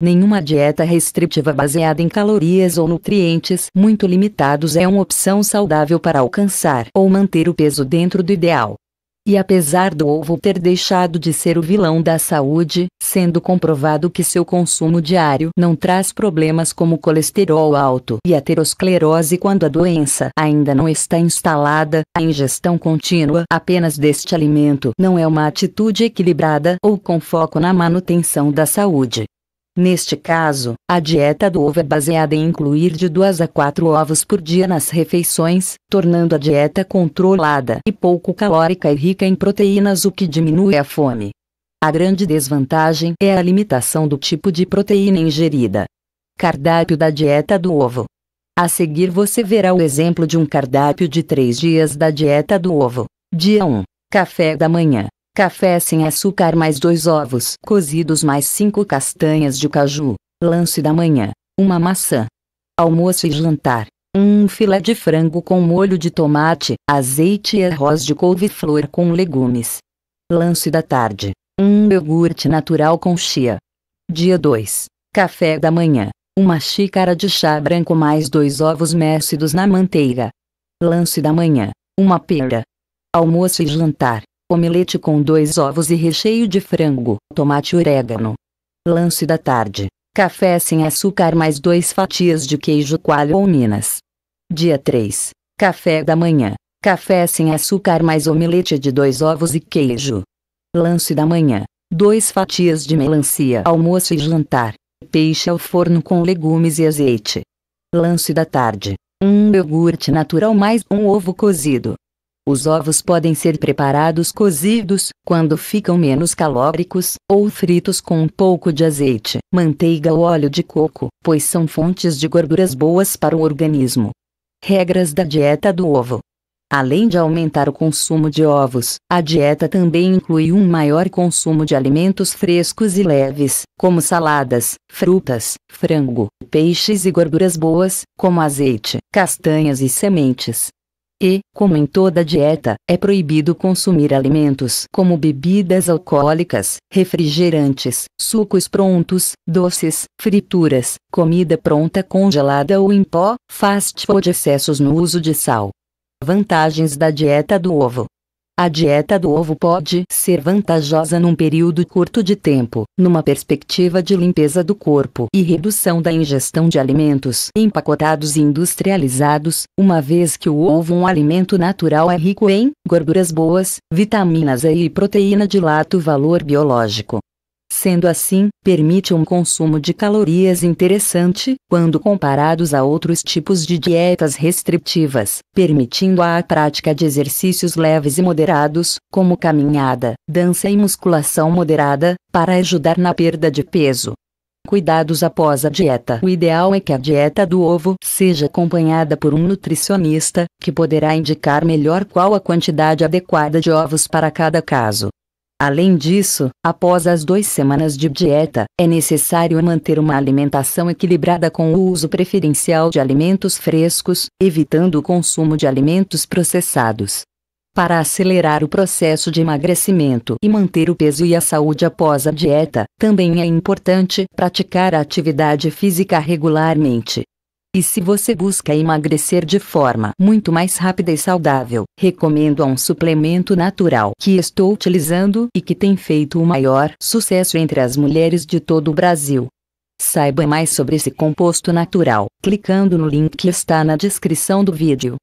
Nenhuma dieta restritiva baseada em calorias ou nutrientes muito limitados é uma opção saudável para alcançar ou manter o peso dentro do ideal. E apesar do ovo ter deixado de ser o vilão da saúde, sendo comprovado que seu consumo diário não traz problemas como colesterol alto e aterosclerose quando a doença ainda não está instalada, a ingestão contínua apenas deste alimento não é uma atitude equilibrada ou com foco na manutenção da saúde. Neste caso, a dieta do ovo é baseada em incluir de 2 a 4 ovos por dia nas refeições, tornando a dieta controlada e pouco calórica e rica em proteínas, o que diminui a fome. A grande desvantagem é a limitação do tipo de proteína ingerida. Cardápio da dieta do ovo. A seguir você verá o exemplo de um cardápio de 3 dias da dieta do ovo. Dia 1 Café da manhã. Café sem açúcar mais dois ovos cozidos mais cinco castanhas de caju. Lance da manhã. Uma maçã. Almoço e jantar. Um filé de frango com molho de tomate, azeite e arroz de couve-flor com legumes. Lance da tarde. Um iogurte natural com chia. Dia 2. Café da manhã. Uma xícara de chá branco mais dois ovos mecidos na manteiga. Lance da manhã. Uma pera. Almoço e jantar. Omelete com dois ovos e recheio de frango, tomate e orégano. Lance da tarde. Café sem açúcar mais dois fatias de queijo coalho ou minas. Dia 3. Café da manhã. Café sem açúcar mais omelete de dois ovos e queijo. Lance da manhã. Dois fatias de melancia almoço e jantar. Peixe ao forno com legumes e azeite. Lance da tarde. Um iogurte natural mais um ovo cozido. Os ovos podem ser preparados cozidos, quando ficam menos calóricos, ou fritos com um pouco de azeite, manteiga ou óleo de coco, pois são fontes de gorduras boas para o organismo. Regras da dieta do ovo. Além de aumentar o consumo de ovos, a dieta também inclui um maior consumo de alimentos frescos e leves, como saladas, frutas, frango, peixes e gorduras boas, como azeite, castanhas e sementes. E, como em toda dieta, é proibido consumir alimentos como bebidas alcoólicas, refrigerantes, sucos prontos, doces, frituras, comida pronta congelada ou em pó, fast food excessos no uso de sal. Vantagens da dieta do ovo a dieta do ovo pode ser vantajosa num período curto de tempo, numa perspectiva de limpeza do corpo e redução da ingestão de alimentos empacotados e industrializados, uma vez que o ovo, é um alimento natural, é rico em gorduras boas, vitaminas A e proteína de lato valor biológico. Sendo assim, permite um consumo de calorias interessante, quando comparados a outros tipos de dietas restritivas, permitindo a prática de exercícios leves e moderados, como caminhada, dança e musculação moderada, para ajudar na perda de peso. Cuidados após a dieta. O ideal é que a dieta do ovo seja acompanhada por um nutricionista, que poderá indicar melhor qual a quantidade adequada de ovos para cada caso. Além disso, após as duas semanas de dieta, é necessário manter uma alimentação equilibrada com o uso preferencial de alimentos frescos, evitando o consumo de alimentos processados. Para acelerar o processo de emagrecimento e manter o peso e a saúde após a dieta, também é importante praticar a atividade física regularmente. E se você busca emagrecer de forma muito mais rápida e saudável, recomendo a um suplemento natural que estou utilizando e que tem feito o maior sucesso entre as mulheres de todo o Brasil. Saiba mais sobre esse composto natural clicando no link que está na descrição do vídeo.